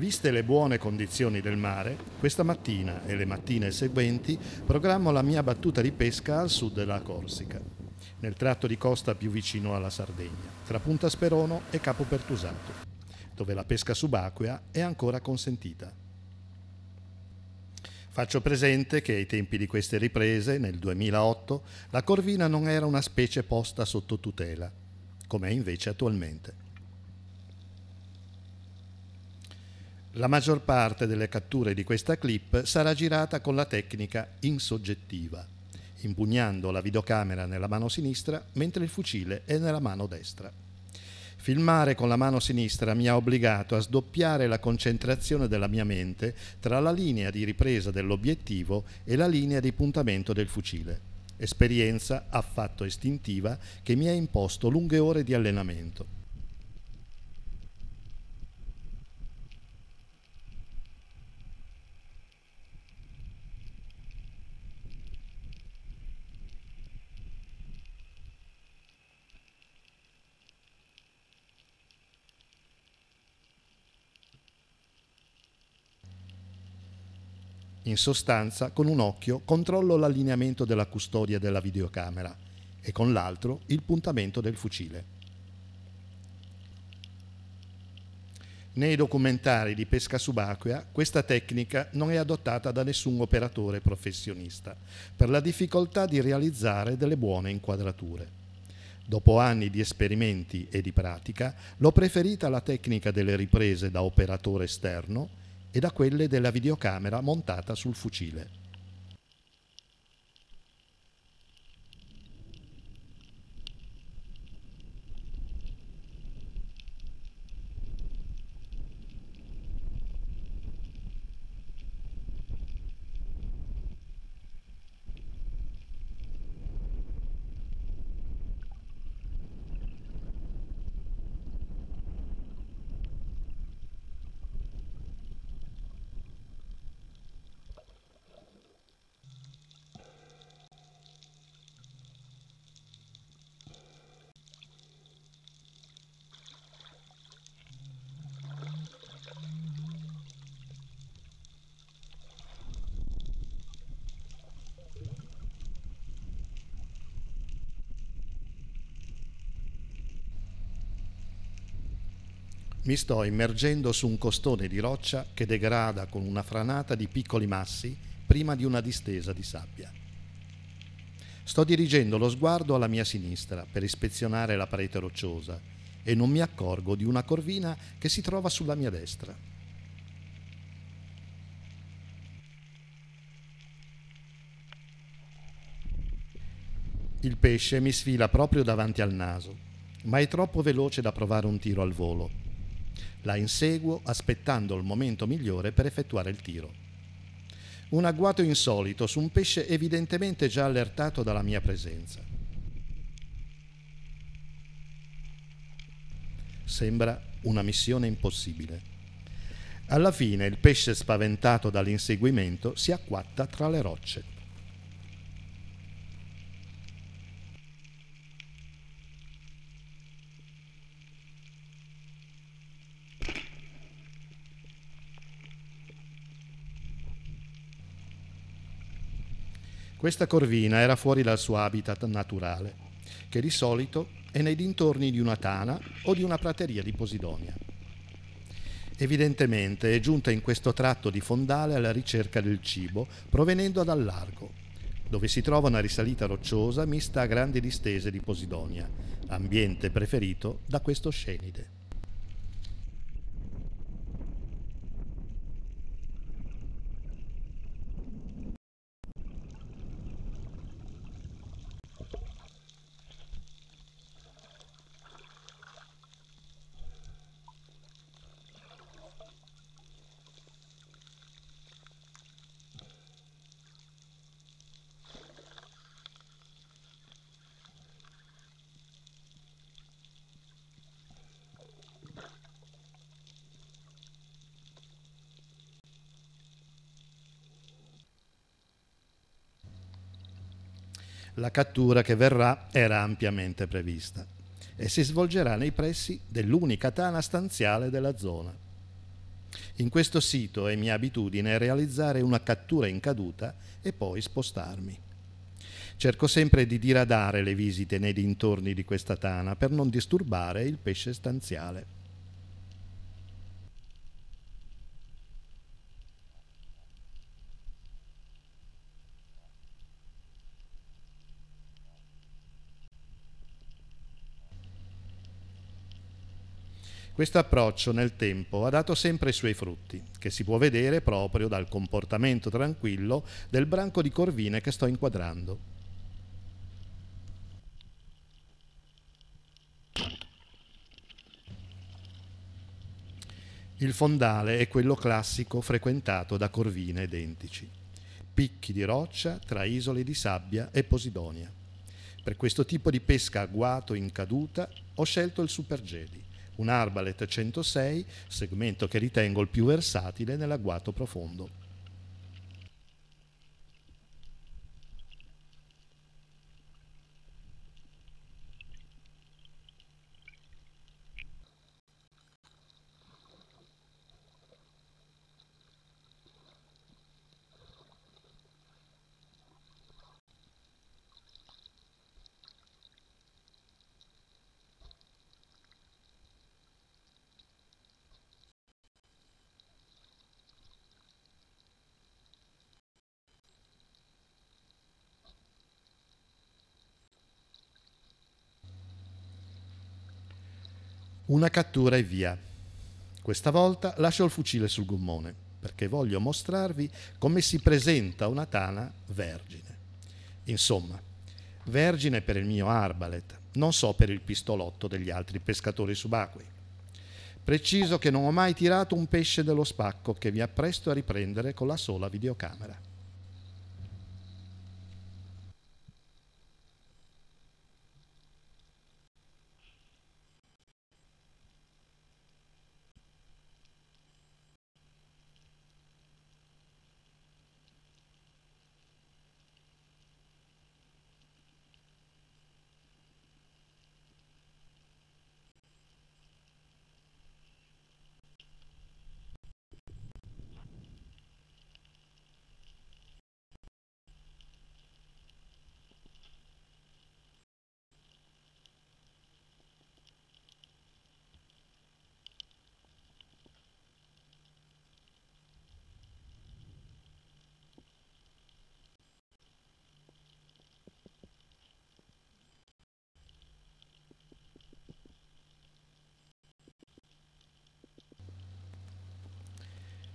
Viste le buone condizioni del mare, questa mattina e le mattine seguenti programmo la mia battuta di pesca al sud della Corsica, nel tratto di costa più vicino alla Sardegna, tra Punta Sperono e Capo Pertusato, dove la pesca subacquea è ancora consentita. Faccio presente che ai tempi di queste riprese, nel 2008, la corvina non era una specie posta sotto tutela, come è invece attualmente. La maggior parte delle catture di questa clip sarà girata con la tecnica insoggettiva, impugnando la videocamera nella mano sinistra mentre il fucile è nella mano destra. Filmare con la mano sinistra mi ha obbligato a sdoppiare la concentrazione della mia mente tra la linea di ripresa dell'obiettivo e la linea di puntamento del fucile, esperienza affatto istintiva che mi ha imposto lunghe ore di allenamento. In sostanza, con un occhio controllo l'allineamento della custodia della videocamera e con l'altro il puntamento del fucile. Nei documentari di pesca subacquea questa tecnica non è adottata da nessun operatore professionista per la difficoltà di realizzare delle buone inquadrature. Dopo anni di esperimenti e di pratica, l'ho preferita la tecnica delle riprese da operatore esterno e da quelle della videocamera montata sul fucile. Mi sto immergendo su un costone di roccia che degrada con una franata di piccoli massi prima di una distesa di sabbia. Sto dirigendo lo sguardo alla mia sinistra per ispezionare la parete rocciosa e non mi accorgo di una corvina che si trova sulla mia destra. Il pesce mi sfila proprio davanti al naso, ma è troppo veloce da provare un tiro al volo la inseguo aspettando il momento migliore per effettuare il tiro. Un agguato insolito su un pesce evidentemente già allertato dalla mia presenza. Sembra una missione impossibile. Alla fine il pesce spaventato dall'inseguimento si acquatta tra le rocce. Questa corvina era fuori dal suo habitat naturale, che di solito è nei dintorni di una tana o di una prateria di Posidonia. Evidentemente è giunta in questo tratto di fondale alla ricerca del cibo provenendo dal largo, dove si trova una risalita rocciosa mista a grandi distese di Posidonia, ambiente preferito da questo scenide. La cattura che verrà era ampiamente prevista e si svolgerà nei pressi dell'unica tana stanziale della zona. In questo sito è mia abitudine realizzare una cattura in caduta e poi spostarmi. Cerco sempre di diradare le visite nei dintorni di questa tana per non disturbare il pesce stanziale. Questo approccio nel tempo ha dato sempre i suoi frutti, che si può vedere proprio dal comportamento tranquillo del branco di corvine che sto inquadrando. Il fondale è quello classico frequentato da corvine identici, picchi di roccia tra isole di sabbia e Posidonia. Per questo tipo di pesca a guato in caduta ho scelto il Supergedi un Arbalet 106, segmento che ritengo il più versatile nell'agguato profondo. Una cattura e via. Questa volta lascio il fucile sul gommone perché voglio mostrarvi come si presenta una tana vergine. Insomma, vergine per il mio arbalet, non so per il pistolotto degli altri pescatori subacquei. Preciso che non ho mai tirato un pesce dello spacco che vi appresto a riprendere con la sola videocamera.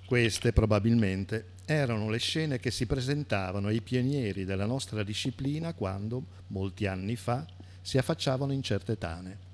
Queste probabilmente erano le scene che si presentavano ai pionieri della nostra disciplina quando, molti anni fa, si affacciavano in certe tane.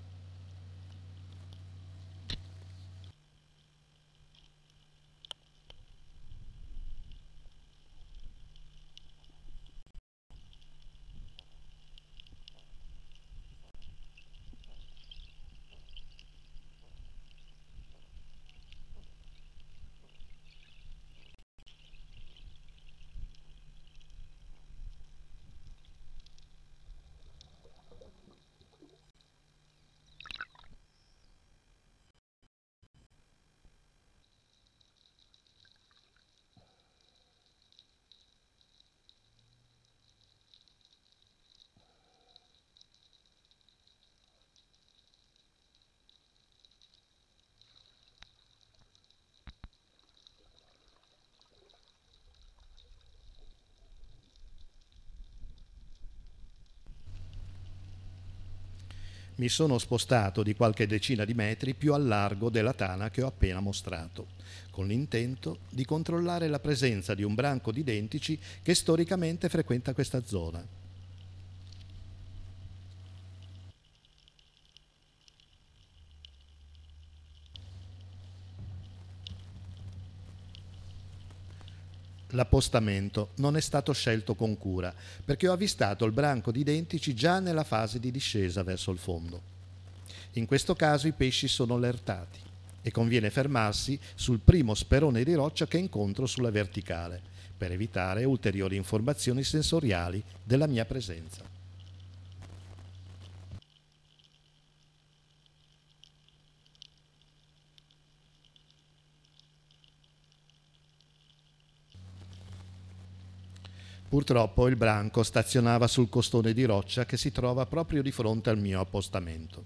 mi sono spostato di qualche decina di metri più al largo della tana che ho appena mostrato, con l'intento di controllare la presenza di un branco di dentici che storicamente frequenta questa zona. L'appostamento non è stato scelto con cura, perché ho avvistato il branco di dentici già nella fase di discesa verso il fondo. In questo caso i pesci sono allertati e conviene fermarsi sul primo sperone di roccia che incontro sulla verticale, per evitare ulteriori informazioni sensoriali della mia presenza. Purtroppo il branco stazionava sul costone di roccia che si trova proprio di fronte al mio appostamento.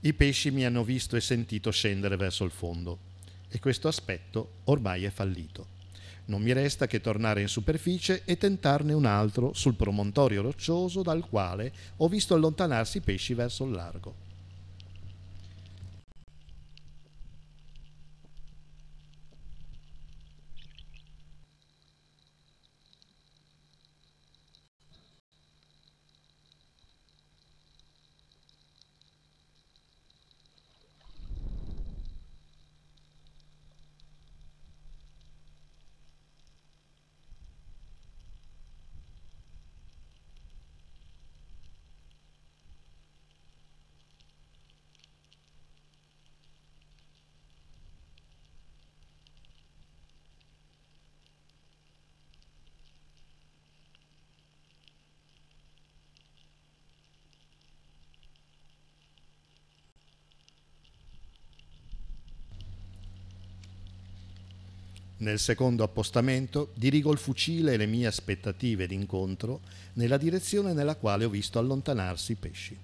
I pesci mi hanno visto e sentito scendere verso il fondo e questo aspetto ormai è fallito. Non mi resta che tornare in superficie e tentarne un altro sul promontorio roccioso dal quale ho visto allontanarsi i pesci verso il largo. Nel secondo appostamento dirigo il fucile e le mie aspettative d'incontro nella direzione nella quale ho visto allontanarsi i pesci.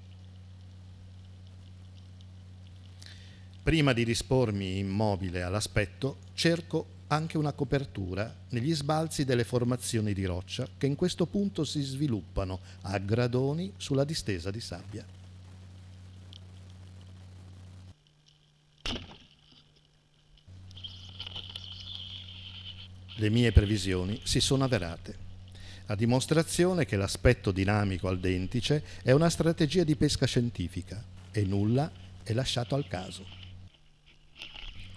Prima di dispormi immobile all'aspetto, cerco anche una copertura negli sbalzi delle formazioni di roccia che in questo punto si sviluppano a gradoni sulla distesa di sabbia. Le mie previsioni si sono avverate a dimostrazione che l'aspetto dinamico al dentice è una strategia di pesca scientifica e nulla è lasciato al caso.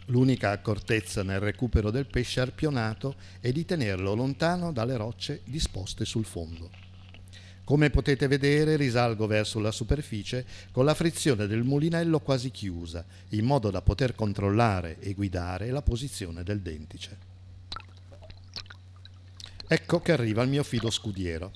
L'unica accortezza nel recupero del pesce arpionato è di tenerlo lontano dalle rocce disposte sul fondo. Come potete vedere risalgo verso la superficie con la frizione del mulinello quasi chiusa, in modo da poter controllare e guidare la posizione del dentice. Ecco che arriva il mio filo scudiero.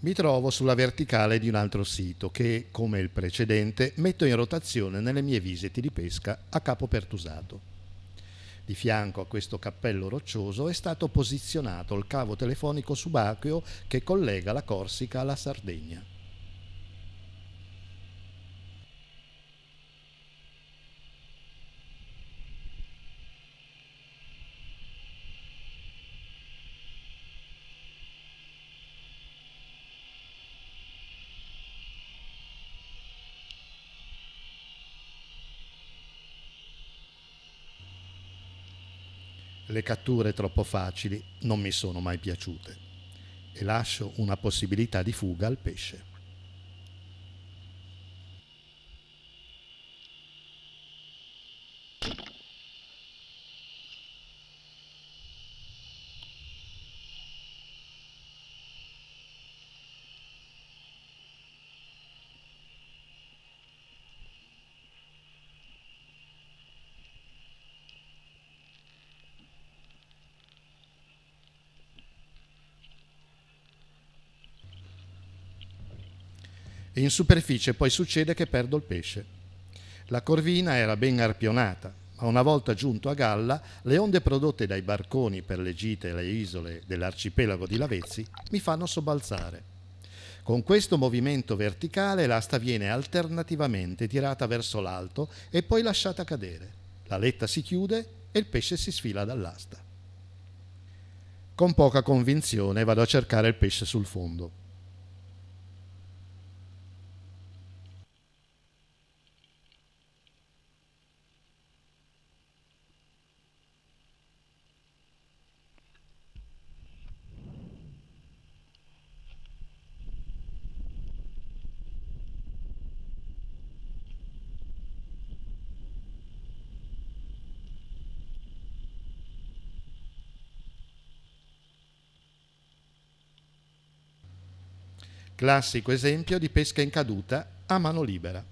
Mi trovo sulla verticale di un altro sito che, come il precedente, metto in rotazione nelle mie visite di pesca a capo pertusato. Di fianco a questo cappello roccioso è stato posizionato il cavo telefonico subacqueo che collega la Corsica alla Sardegna. le catture troppo facili non mi sono mai piaciute e lascio una possibilità di fuga al pesce. e in superficie poi succede che perdo il pesce. La corvina era ben arpionata, ma una volta giunto a galla, le onde prodotte dai barconi per le gite e le isole dell'arcipelago di Lavezzi mi fanno sobbalzare. Con questo movimento verticale l'asta viene alternativamente tirata verso l'alto e poi lasciata cadere. La letta si chiude e il pesce si sfila dall'asta. Con poca convinzione vado a cercare il pesce sul fondo. classico esempio di pesca in caduta a mano libera.